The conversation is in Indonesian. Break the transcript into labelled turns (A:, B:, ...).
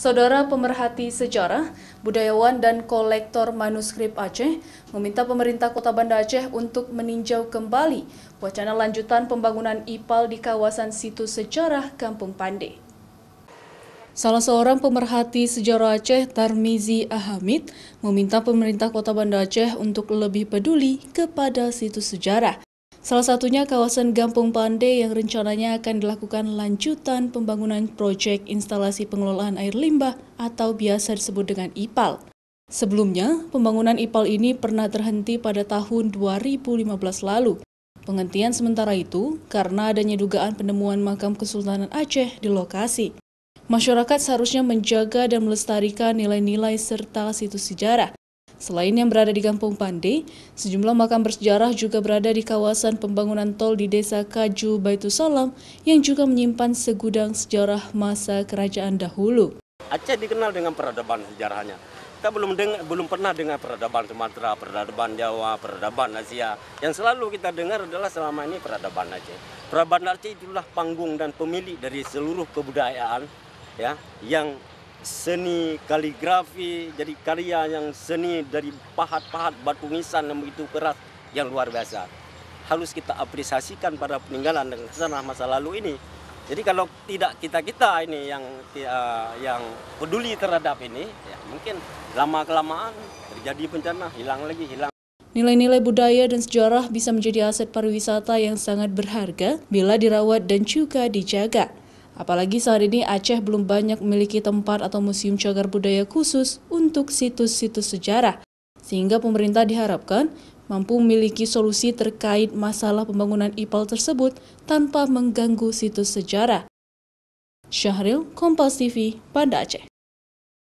A: Saudara pemerhati sejarah, budayawan dan kolektor manuskrip Aceh meminta pemerintah Kota Banda Aceh untuk meninjau kembali wacana lanjutan pembangunan IPAL di kawasan situs sejarah Kampung Pande. Salah seorang pemerhati sejarah Aceh, Tarmizi Ahamid, meminta pemerintah Kota Banda Aceh untuk lebih peduli kepada situs sejarah Salah satunya kawasan Gampung Pande yang rencananya akan dilakukan lanjutan pembangunan proyek instalasi pengelolaan air limbah atau biasa disebut dengan IPAL. Sebelumnya, pembangunan IPAL ini pernah terhenti pada tahun 2015 lalu. Penghentian sementara itu karena adanya dugaan penemuan makam Kesultanan Aceh di lokasi. Masyarakat seharusnya menjaga dan melestarikan nilai-nilai serta situs sejarah. Selain yang berada di Kampung Pandey, sejumlah makam bersejarah juga berada di kawasan pembangunan tol di Desa Kaju Salam yang juga menyimpan segudang sejarah masa kerajaan dahulu.
B: Aceh dikenal dengan peradaban sejarahnya. Kita belum dengar, belum pernah dengar peradaban Sumatera, peradaban Jawa, peradaban Asia. Yang selalu kita dengar adalah selama ini peradaban Aceh. Peradaban Aceh itulah panggung dan pemilik dari seluruh kebudayaan ya yang seni kaligrafi, jadi karya yang seni dari pahat-pahat batu nisan yang begitu keras yang luar biasa. Harus kita apresiasikan pada peninggalan dan kesanah masa lalu ini. Jadi kalau tidak kita-kita ini yang ya, yang peduli terhadap ini, ya mungkin lama-kelamaan terjadi bencana, hilang lagi, hilang.
A: Nilai-nilai budaya dan sejarah bisa menjadi aset pariwisata yang sangat berharga bila dirawat dan juga dijaga. Apalagi saat ini Aceh belum banyak memiliki tempat atau museum cagar budaya khusus untuk situs-situs sejarah, sehingga pemerintah diharapkan mampu memiliki solusi terkait masalah pembangunan IPAL tersebut tanpa mengganggu situs sejarah. Syahril, Kompas TV, Banda Aceh.